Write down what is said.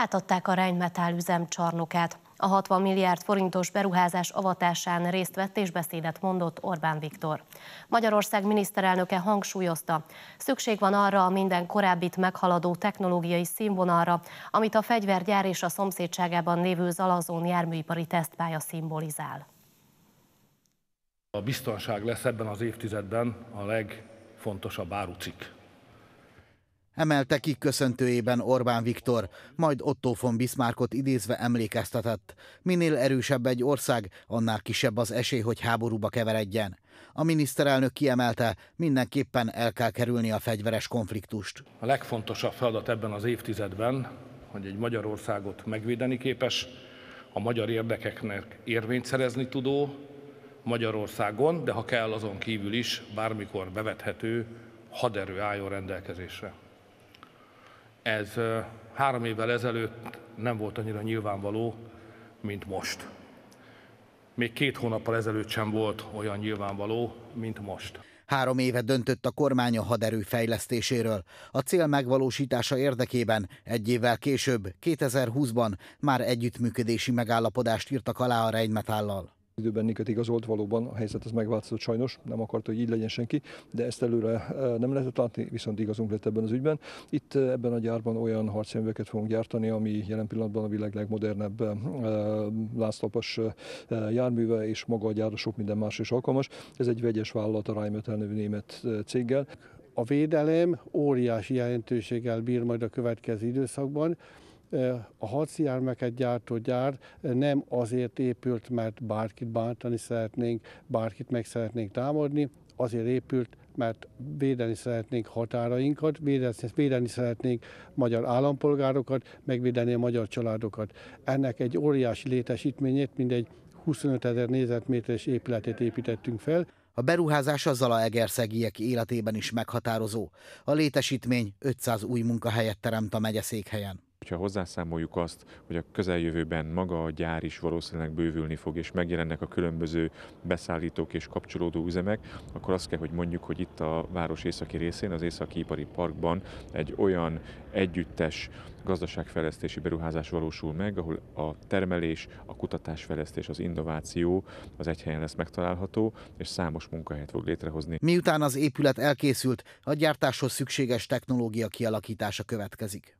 átadták a Rheinmetall üzemcsarnokát. A 60 milliárd forintos beruházás avatásán részt vett és beszédet mondott Orbán Viktor. Magyarország miniszterelnöke hangsúlyozta, szükség van arra a minden korábbit meghaladó technológiai színvonalra, amit a fegyvergyár és a szomszédságában lévő Zalazón járműipari tesztpálya szimbolizál. A biztonság lesz ebben az évtizedben a legfontosabb árucik. Emelte ki köszöntőjében Orbán Viktor, majd Otto von Bismarckot idézve emlékeztetett. Minél erősebb egy ország, annál kisebb az esély, hogy háborúba keveredjen. A miniszterelnök kiemelte, mindenképpen el kell kerülni a fegyveres konfliktust. A legfontosabb feladat ebben az évtizedben, hogy egy Magyarországot megvédeni képes, a magyar érdekeknek érvényt szerezni tudó, Magyarországon, de ha kell, azon kívül is bármikor bevethető haderő álljon rendelkezésre. Ez három évvel ezelőtt nem volt annyira nyilvánvaló, mint most. Még két hónappal ezelőtt sem volt olyan nyilvánvaló, mint most. Három éve döntött a kormány a haderő fejlesztéséről. A cél megvalósítása érdekében egy évvel később, 2020-ban már együttműködési megállapodást írtak alá a Rheinmetállal időben Niket igazolt, valóban a helyzet az megváltozott sajnos, nem akarta, hogy így legyen senki, de ezt előre nem lehetett látni, viszont igazunk lett ebben az ügyben. Itt ebben a gyárban olyan harcjárműveket fogunk gyártani, ami jelen pillanatban a világ legmodernebb láztapas járműve, és maga a gyára sok minden más is alkalmas. Ez egy vegyes vállalat a Rheinmetall nevű német céggel. A védelem óriási jelentőséggel bír majd a következő időszakban a harcjármeket gyártó gyár nem azért épült, mert bárkit bántani szeretnénk, bárkit meg szeretnénk támadni, azért épült, mert védeni szeretnénk határainkat, védeni, védeni szeretnénk magyar állampolgárokat, megvédeni a magyar családokat. Ennek egy óriási létesítményét, mindegy 25 ezer négyzetméteres épületet építettünk fel. A beruházás a Zalaegerszegiek életében is meghatározó. A létesítmény 500 új munkahelyet teremt a megyeszékhelyen ha hozzászámoljuk azt, hogy a közeljövőben maga a gyár is valószínűleg bővülni fog, és megjelennek a különböző beszállítók és kapcsolódó üzemek, akkor azt kell, hogy mondjuk, hogy itt a város északi részén, az Északi Ipari Parkban egy olyan együttes gazdaságfejlesztési beruházás valósul meg, ahol a termelés, a kutatásfejlesztés, az innováció az egy helyen lesz megtalálható, és számos munkahelyet fog létrehozni. Miután az épület elkészült, a gyártáshoz szükséges technológia kialakítása következik.